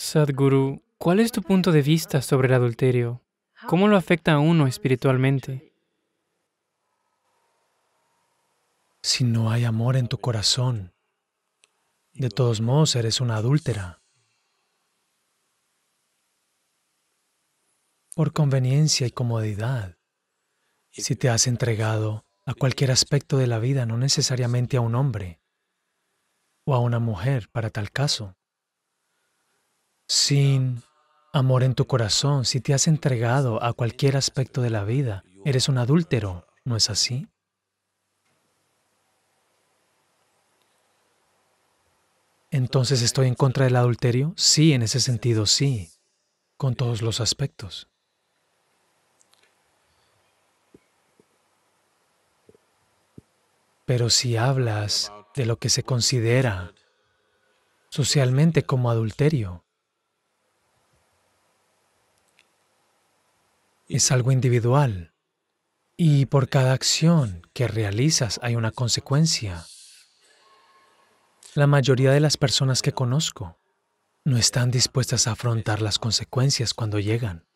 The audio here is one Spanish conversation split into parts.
Sadhguru, ¿cuál es tu punto de vista sobre el adulterio? ¿Cómo lo afecta a uno espiritualmente? Si no hay amor en tu corazón, de todos modos eres una adúltera. Por conveniencia y comodidad, si te has entregado a cualquier aspecto de la vida, no necesariamente a un hombre o a una mujer para tal caso sin amor en tu corazón, si te has entregado a cualquier aspecto de la vida, eres un adúltero, ¿no es así? Entonces estoy en contra del adulterio? Sí, en ese sentido sí, con todos los aspectos. Pero si hablas de lo que se considera socialmente como adulterio, es algo individual. Y por cada acción que realizas hay una consecuencia. La mayoría de las personas que conozco no están dispuestas a afrontar las consecuencias cuando llegan.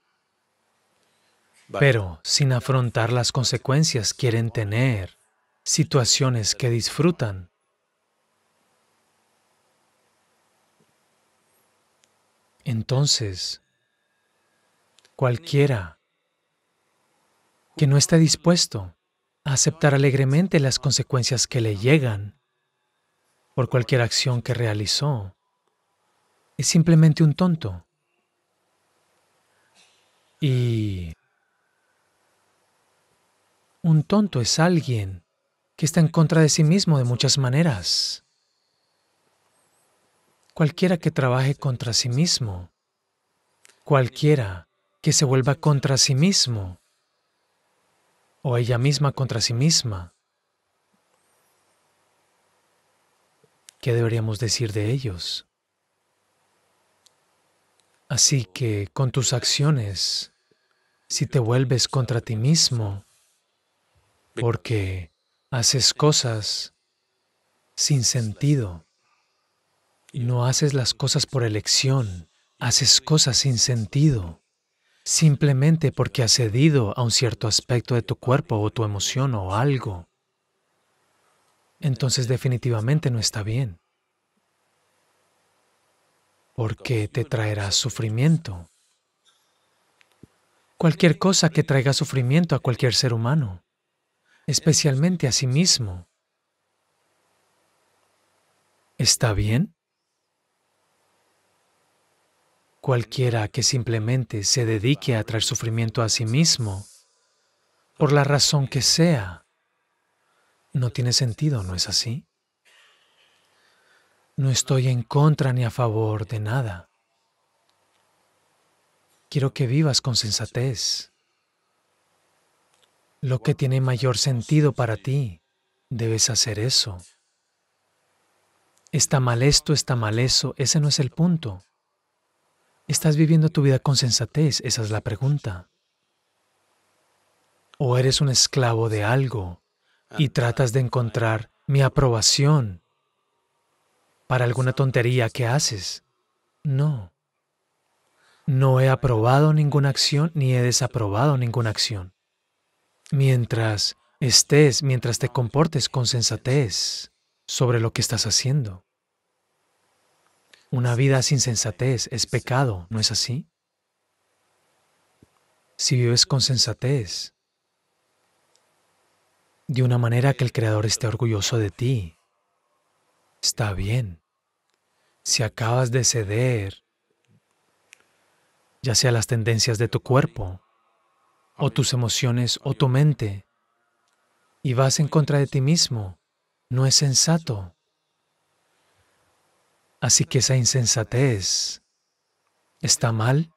Pero sin afrontar las consecuencias quieren tener situaciones que disfrutan. Entonces, cualquiera que no está dispuesto a aceptar alegremente las consecuencias que le llegan por cualquier acción que realizó, es simplemente un tonto. Y un tonto es alguien que está en contra de sí mismo de muchas maneras. Cualquiera que trabaje contra sí mismo, cualquiera que se vuelva contra sí mismo, o ella misma contra sí misma. ¿Qué deberíamos decir de ellos? Así que con tus acciones, si te vuelves contra ti mismo, porque haces cosas sin sentido, no haces las cosas por elección, haces cosas sin sentido simplemente porque has cedido a un cierto aspecto de tu cuerpo o tu emoción o algo, entonces definitivamente no está bien, porque te traerá sufrimiento. Cualquier cosa que traiga sufrimiento a cualquier ser humano, especialmente a sí mismo. ¿Está bien? Cualquiera que simplemente se dedique a traer sufrimiento a sí mismo, por la razón que sea, no tiene sentido, ¿no es así? No estoy en contra ni a favor de nada. Quiero que vivas con sensatez. Lo que tiene mayor sentido para ti, debes hacer eso. Está mal esto, está mal eso, ese no es el punto. ¿Estás viviendo tu vida con sensatez? Esa es la pregunta. ¿O eres un esclavo de algo y tratas de encontrar mi aprobación para alguna tontería que haces? No. No he aprobado ninguna acción ni he desaprobado ninguna acción. Mientras estés, mientras te comportes con sensatez sobre lo que estás haciendo. Una vida sin sensatez es pecado, ¿no es así? Si vives con sensatez, de una manera que el Creador esté orgulloso de ti, está bien. Si acabas de ceder, ya sea las tendencias de tu cuerpo, o tus emociones, o tu mente, y vas en contra de ti mismo, no es sensato. Así que esa insensatez está mal.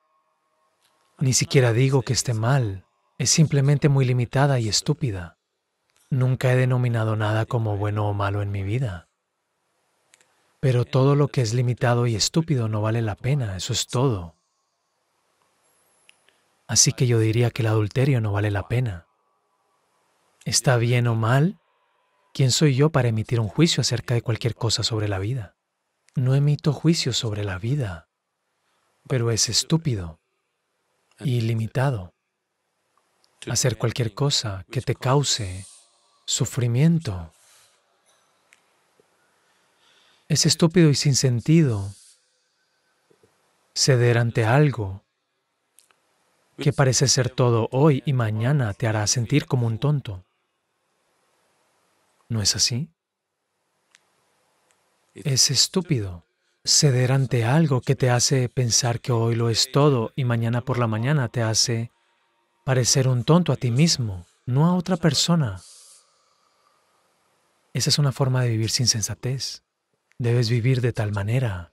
Ni siquiera digo que esté mal, es simplemente muy limitada y estúpida. Nunca he denominado nada como bueno o malo en mi vida. Pero todo lo que es limitado y estúpido no vale la pena, eso es todo. Así que yo diría que el adulterio no vale la pena. ¿Está bien o mal? ¿Quién soy yo para emitir un juicio acerca de cualquier cosa sobre la vida? No emito juicio sobre la vida, pero es estúpido y limitado hacer cualquier cosa que te cause sufrimiento. Es estúpido y sin sentido ceder ante algo que parece ser todo hoy y mañana te hará sentir como un tonto. ¿No es así? Es estúpido ceder ante algo que te hace pensar que hoy lo es todo y mañana por la mañana te hace parecer un tonto a ti mismo, no a otra persona. Esa es una forma de vivir sin sensatez. Debes vivir de tal manera,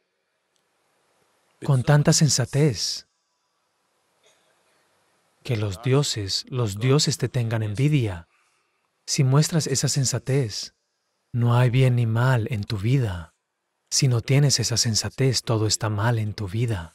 con tanta sensatez, que los dioses, los dioses te tengan envidia. Si muestras esa sensatez, no hay bien ni mal en tu vida. Si no tienes esa sensatez, todo está mal en tu vida.